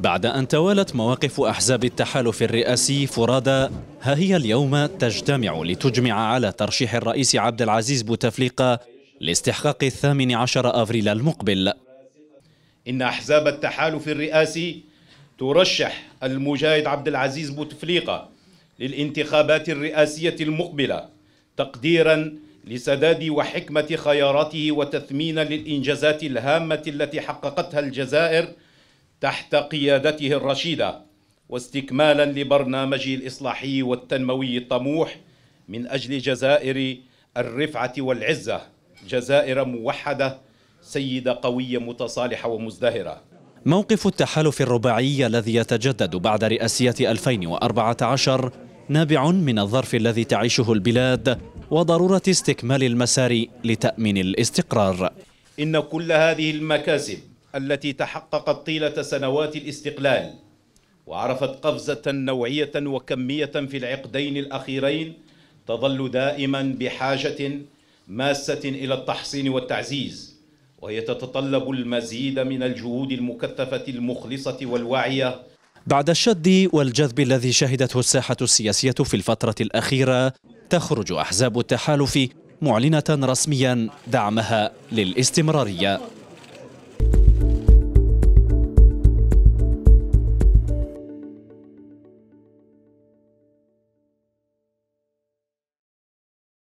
بعد أن توالت مواقف أحزاب التحالف الرئاسي فرادى ها هي اليوم تجتمع لتجمع على ترشيح الرئيس عبد العزيز بوتفليقة لاستحقاق الثامن عشر أفريل المقبل إن أحزاب التحالف الرئاسي ترشح المجاهد عبد العزيز بوتفليقة للانتخابات الرئاسية المقبلة تقديراً لسداد وحكمة خياراته وتثمينا للإنجازات الهامة التي حققتها الجزائر تحت قيادته الرشيدة واستكمالا لبرنامجه الإصلاحي والتنموي الطموح من أجل جزائر الرفعة والعزة جزائر موحدة سيدة قوية متصالحة ومزدهرة موقف التحالف الرباعي الذي يتجدد بعد رئاسية 2014 نابع من الظرف الذي تعيشه البلاد وضرورة استكمال المسار لتأمين الاستقرار إن كل هذه المكاسب التي تحققت طيلة سنوات الاستقلال وعرفت قفزة نوعية وكمية في العقدين الأخيرين تظل دائما بحاجة ماسة إلى التحصين والتعزيز وهي تتطلب المزيد من الجهود المكثفة المخلصة والواعية بعد الشد والجذب الذي شهدته الساحة السياسية في الفترة الأخيرة تخرج أحزاب التحالف معلنة رسميا دعمها للاستمرارية